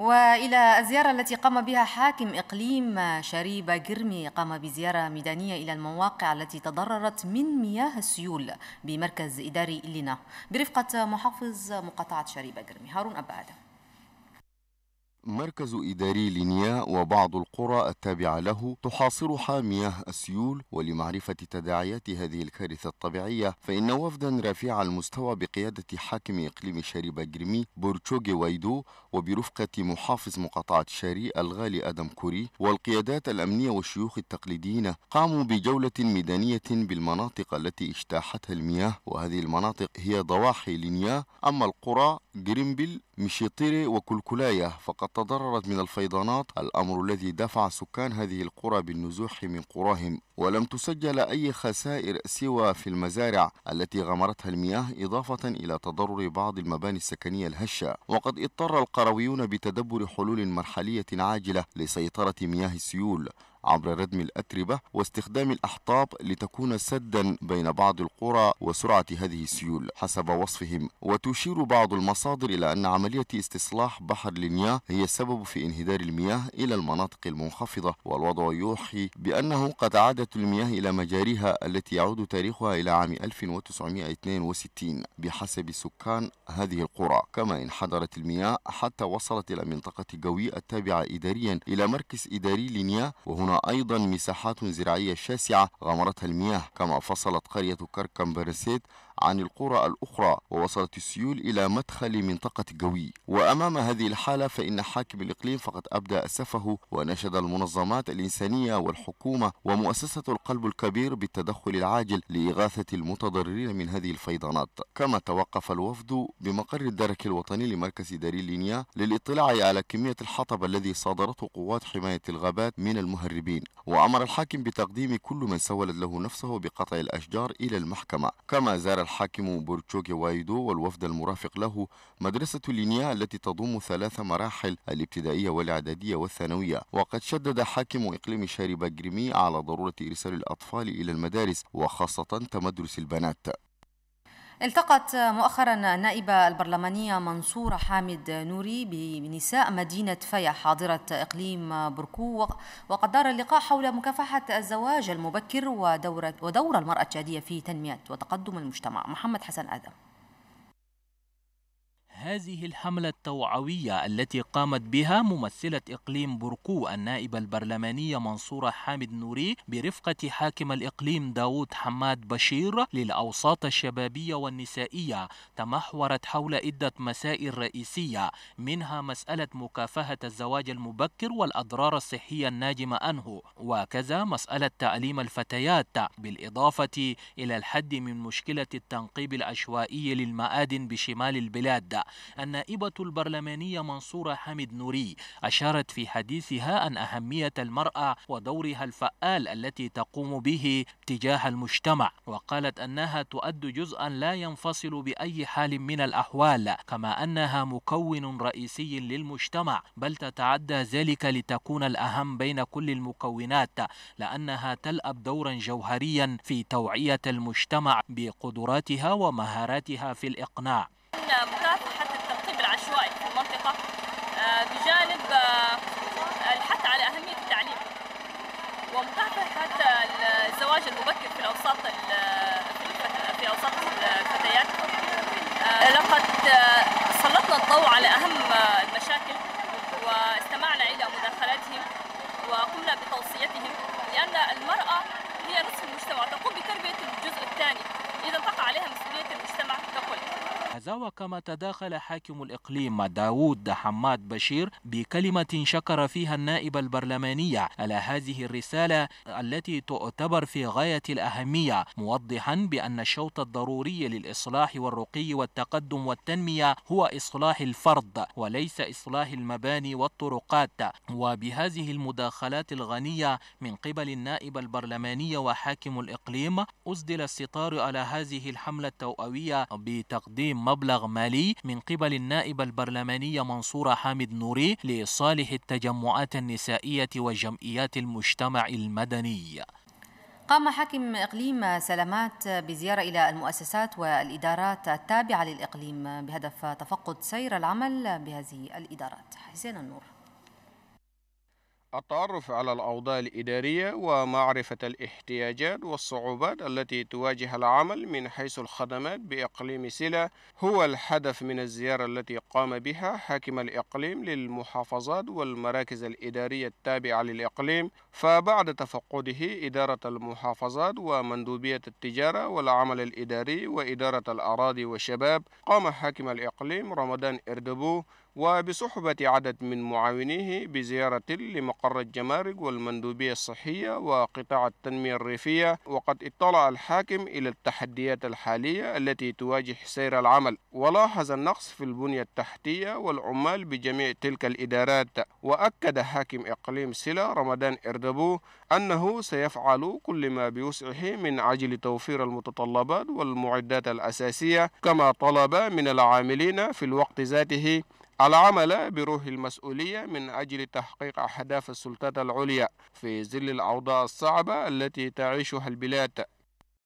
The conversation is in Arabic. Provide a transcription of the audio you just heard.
وإلى الزيارة التي قام بها حاكم إقليم شريبة جرمي قام بزيارة ميدانية إلى المواقع التي تضررت من مياه السيول بمركز إداري لنا برفقة محافظ مقاطعة شريبة جرمي هارون أبا آدم مركز إداري لينيا وبعض القرى التابعة له تحاصرها مياه السيول ولمعرفة تداعيات هذه الكارثة الطبيعية فإن وفدا رفيع المستوى بقيادة حاكم إقليم شريبة جرمي بورتشوغي وايدو وبرفقة محافظ مقاطعة شاري الغالي أدم كوري والقيادات الأمنية والشيوخ التقليديين قاموا بجولة ميدانية بالمناطق التي اجتاحتها المياه وهذه المناطق هي ضواحي لينيا أما القرى جريمبل مشيطيري وكلكلاية فقد تضررت من الفيضانات الأمر الذي دفع سكان هذه القرى بالنزوح من قراهم ولم تسجل أي خسائر سوى في المزارع التي غمرتها المياه إضافة إلى تضرر بعض المباني السكنية الهشة وقد اضطر القرويون بتدبر حلول مرحلية عاجلة لسيطرة مياه السيول عبر ردم الأتربة واستخدام الأحطاب لتكون سدا بين بعض القرى وسرعة هذه السيول حسب وصفهم وتشير بعض المصادر إلى أن عملية استصلاح بحر لينيا هي السبب في انهدار المياه إلى المناطق المنخفضة والوضع يوحي بأنه قد عادت المياه إلى مجاريها التي يعود تاريخها إلى عام 1962 بحسب سكان هذه القرى كما انحدرت المياه حتى وصلت إلى منطقة جوي التابعة إداريا إلى مركز إداري لينيا وهنا أيضا مساحات زراعية شاسعة غمرتها المياه كما فصلت قرية كركم برسيت عن القرى الأخرى ووصلت السيول إلى مدخل منطقة قوي وأمام هذه الحالة فإن حاكم الإقليم فقد أبدى أسفه ونشد المنظمات الإنسانية والحكومة ومؤسسة القلب الكبير بالتدخل العاجل لإغاثة المتضررين من هذه الفيضانات كما توقف الوفد بمقر الدرك الوطني لمركز داري لينيا للاطلاع على كمية الحطب الذي صادرته قوات حماية الغابات من المهربين وأمر الحاكم بتقديم كل من سولت له نفسه بقطع الأشجار إلى المحكمة كما زار الحاكم بورتشوك وايدو والوفد المرافق له مدرسة لينيا التي تضم ثلاث مراحل الابتدائية والإعدادية والثانوية وقد شدد حاكم إقليم شاربة جريمي على ضرورة إرسال الأطفال إلى المدارس وخاصة تمدرس البنات التقت مؤخرا النائبة البرلمانية منصورة حامد نوري بنساء مدينة فيا حاضرة إقليم بركو وقد دار اللقاء حول مكافحة الزواج المبكر ودور, المرأة الشادية في تنمية وتقدم المجتمع محمد حسن آدم هذه الحملة التوعوية التي قامت بها ممثلة إقليم بركو النائبة البرلمانية منصورة حامد نوري برفقة حاكم الإقليم داود حماد بشير للأوساط الشبابية والنسائية تمحورت حول عدة مسائل رئيسية منها مسألة مكافحة الزواج المبكر والأضرار الصحية الناجمة عنه وكذا مسألة تعليم الفتيات بالإضافة إلى الحد من مشكلة التنقيب العشوائي للمآدن بشمال البلاد النائبة البرلمانية منصورة حامد نوري أشارت في حديثها أن أهمية المرأة ودورها الفعال التي تقوم به تجاه المجتمع وقالت أنها تؤد جزءا لا ينفصل بأي حال من الأحوال كما أنها مكون رئيسي للمجتمع بل تتعدى ذلك لتكون الأهم بين كل المكونات لأنها تلأب دورا جوهريا في توعية المجتمع بقدراتها ومهاراتها في الإقناع جانب آه، الحث على أهمية التعليم ومكافحة الزواج المبكر في الأوساط في أوساط الفتيات آه، لقد آه، سلطنا الضوء على أهم المشاكل واستمعنا إلى مداخلاتهم وقمنا بتوصيتهم لأن المرأة هي نصف المجتمع تقوم بتربية الجزء الثاني إذا تقع عليها مسؤولية المجتمع ككل هذا وكما تداخل حاكم الإقليم داوود حماد بشير بكلمة شكر فيها النائب البرلمانية على هذه الرسالة التي تعتبر في غاية الأهمية موضحا بأن الشوط الضروري للإصلاح والرقي والتقدم والتنمية هو إصلاح الفرد وليس إصلاح المباني والطرقات وبهذه المداخلات الغنية من قبل النائب البرلماني وحاكم الإقليم أسدل الستار على هذه الحملة التوأوية بتقديم مبلغ مالي من قبل النائبة البرلمانية منصورة حامد نوري لصالح التجمعات النسائية وجمعيات المجتمع المدني قام حاكم إقليم سلامات بزيارة إلى المؤسسات والإدارات التابعة للإقليم بهدف تفقد سير العمل بهذه الإدارات حسين النور التعرف على الأوضاع الإدارية ومعرفة الاحتياجات والصعوبات التي تواجه العمل من حيث الخدمات بإقليم سلا هو الهدف من الزيارة التي قام بها حاكم الإقليم للمحافظات والمراكز الإدارية التابعة للإقليم فبعد تفقده إدارة المحافظات ومندوبية التجارة والعمل الإداري وإدارة الأراضي والشباب قام حاكم الإقليم رمضان إردبو وبصحبة عدد من معاونيه بزيارة لمقر الجمارك والمندوبية الصحية وقطاع التنمية الريفية وقد اطلع الحاكم إلى التحديات الحالية التي تواجه سير العمل ولاحظ النقص في البنية التحتية والعمال بجميع تلك الإدارات وأكد حاكم إقليم سلا رمضان إردبو أنه سيفعل كل ما بوسعه من عجل توفير المتطلبات والمعدات الأساسية كما طلب من العاملين في الوقت ذاته العمل بروح المسؤولية من أجل تحقيق أهداف السلطات العليا في ظل الأوضاع الصعبة التي تعيشها البلاد